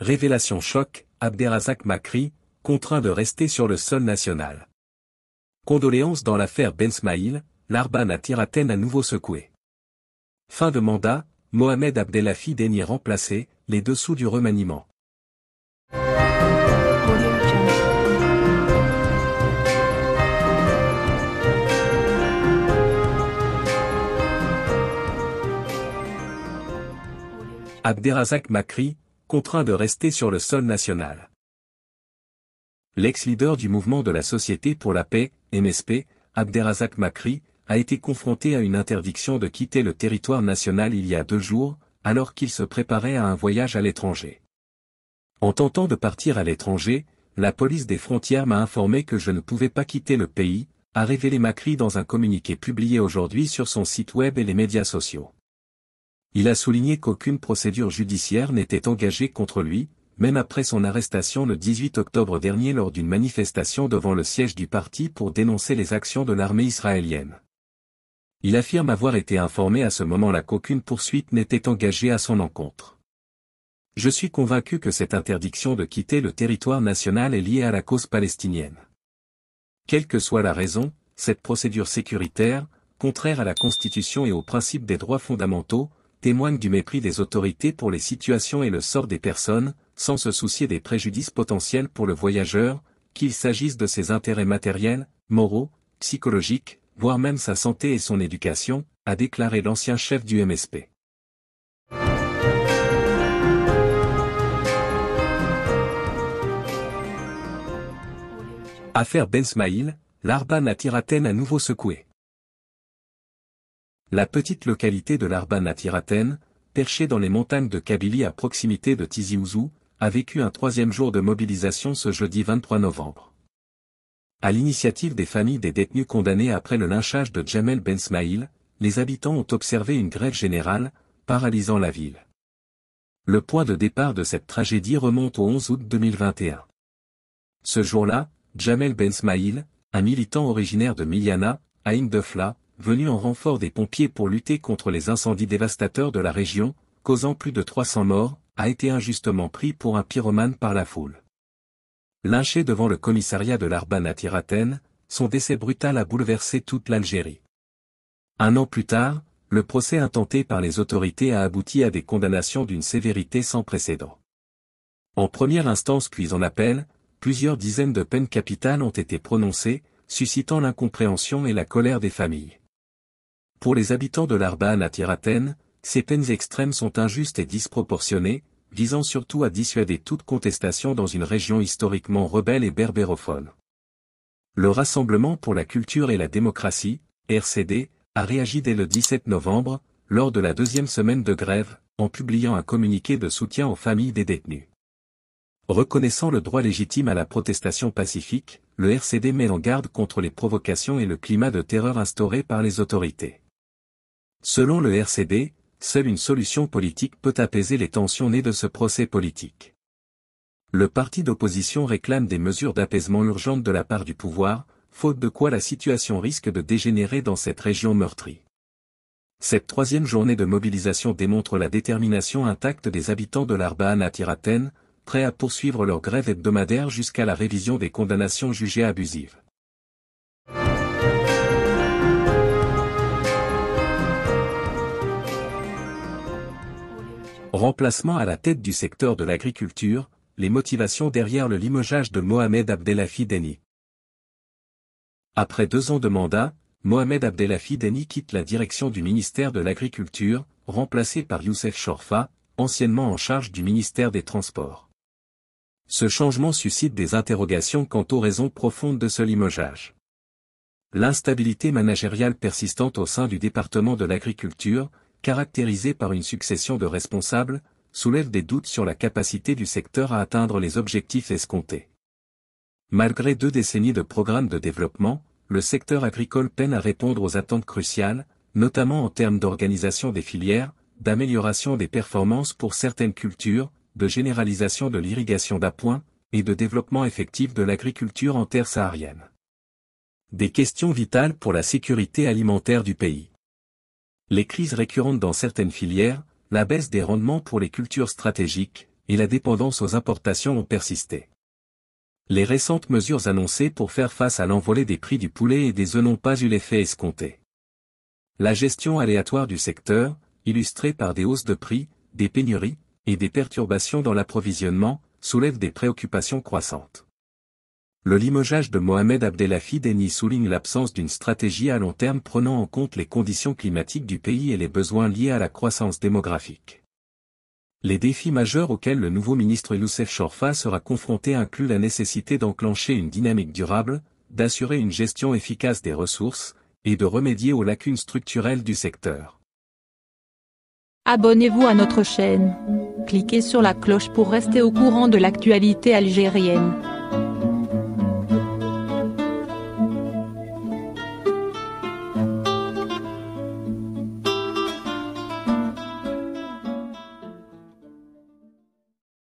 Révélation choc, Abderrazak Makri, contraint de rester sur le sol national. Condoléances dans l'affaire Ben Smaïl, l'Arban à Athènes à nouveau secoué. Fin de mandat, Mohamed Abdelafi déni remplacer, les dessous du remaniement. Abderrazak Makri, contraint de rester sur le sol national. L'ex-leader du mouvement de la Société pour la paix, MSP, Abderrazak Makri, a été confronté à une interdiction de quitter le territoire national il y a deux jours, alors qu'il se préparait à un voyage à l'étranger. En tentant de partir à l'étranger, la police des frontières m'a informé que je ne pouvais pas quitter le pays, a révélé Macri dans un communiqué publié aujourd'hui sur son site web et les médias sociaux. Il a souligné qu'aucune procédure judiciaire n'était engagée contre lui, même après son arrestation le 18 octobre dernier lors d'une manifestation devant le siège du parti pour dénoncer les actions de l'armée israélienne. Il affirme avoir été informé à ce moment-là qu'aucune poursuite n'était engagée à son encontre. Je suis convaincu que cette interdiction de quitter le territoire national est liée à la cause palestinienne. Quelle que soit la raison, cette procédure sécuritaire, contraire à la Constitution et aux principes des droits fondamentaux, témoigne du mépris des autorités pour les situations et le sort des personnes, sans se soucier des préjudices potentiels pour le voyageur, qu'il s'agisse de ses intérêts matériels, moraux, psychologiques, voire même sa santé et son éducation, a déclaré l'ancien chef du MSP. Affaire Ben Smaïl, l'Arban a Tiratène à nouveau secoué la petite localité de Larban à Tiraten, perchée dans les montagnes de Kabylie à proximité de Tizi a vécu un troisième jour de mobilisation ce jeudi 23 novembre. À l'initiative des familles des détenus condamnés après le lynchage de Jamel Ben Smaïl, les habitants ont observé une grève générale, paralysant la ville. Le point de départ de cette tragédie remonte au 11 août 2021. Ce jour-là, Jamel Ben Smaïl, un militant originaire de Miliana, à Indefla, venu en renfort des pompiers pour lutter contre les incendies dévastateurs de la région, causant plus de 300 morts, a été injustement pris pour un pyromane par la foule. Lynché devant le commissariat de l'Arban à son décès brutal a bouleversé toute l'Algérie. Un an plus tard, le procès intenté par les autorités a abouti à des condamnations d'une sévérité sans précédent. En première instance puis en appel, plusieurs dizaines de peines capitales ont été prononcées, suscitant l'incompréhension et la colère des familles. Pour les habitants de l'Arban à Tiratène, ces peines extrêmes sont injustes et disproportionnées, visant surtout à dissuader toute contestation dans une région historiquement rebelle et berbérophone. Le Rassemblement pour la culture et la démocratie, RCD, a réagi dès le 17 novembre, lors de la deuxième semaine de grève, en publiant un communiqué de soutien aux familles des détenus. Reconnaissant le droit légitime à la protestation pacifique, le RCD met en garde contre les provocations et le climat de terreur instauré par les autorités. Selon le RCD, seule une solution politique peut apaiser les tensions nées de ce procès politique. Le parti d'opposition réclame des mesures d'apaisement urgentes de la part du pouvoir, faute de quoi la situation risque de dégénérer dans cette région meurtrie. Cette troisième journée de mobilisation démontre la détermination intacte des habitants de l'Arbaan à Tiraten, prêts à poursuivre leur grève hebdomadaire jusqu'à la révision des condamnations jugées abusives. Remplacement à la tête du secteur de l'agriculture, les motivations derrière le limogeage de Mohamed Abdelafi Deni. Après deux ans de mandat, Mohamed Abdelafi Deni quitte la direction du ministère de l'Agriculture, remplacé par Youssef Chorfa, anciennement en charge du ministère des Transports. Ce changement suscite des interrogations quant aux raisons profondes de ce limogeage. L'instabilité managériale persistante au sein du département de l'agriculture, caractérisée par une succession de responsables, soulève des doutes sur la capacité du secteur à atteindre les objectifs escomptés. Malgré deux décennies de programmes de développement, le secteur agricole peine à répondre aux attentes cruciales, notamment en termes d'organisation des filières, d'amélioration des performances pour certaines cultures, de généralisation de l'irrigation d'appoint, et de développement effectif de l'agriculture en terre saharienne. Des questions vitales pour la sécurité alimentaire du pays les crises récurrentes dans certaines filières, la baisse des rendements pour les cultures stratégiques, et la dépendance aux importations ont persisté. Les récentes mesures annoncées pour faire face à l'envolée des prix du poulet et des œufs n'ont pas eu l'effet escompté. La gestion aléatoire du secteur, illustrée par des hausses de prix, des pénuries, et des perturbations dans l'approvisionnement, soulève des préoccupations croissantes. Le limogeage de Mohamed Abdelhafi Deni souligne l'absence d'une stratégie à long terme prenant en compte les conditions climatiques du pays et les besoins liés à la croissance démographique. Les défis majeurs auxquels le nouveau ministre Youssef Chorfa sera confronté incluent la nécessité d'enclencher une dynamique durable, d'assurer une gestion efficace des ressources, et de remédier aux lacunes structurelles du secteur. Abonnez-vous à notre chaîne. Cliquez sur la cloche pour rester au courant de l'actualité algérienne.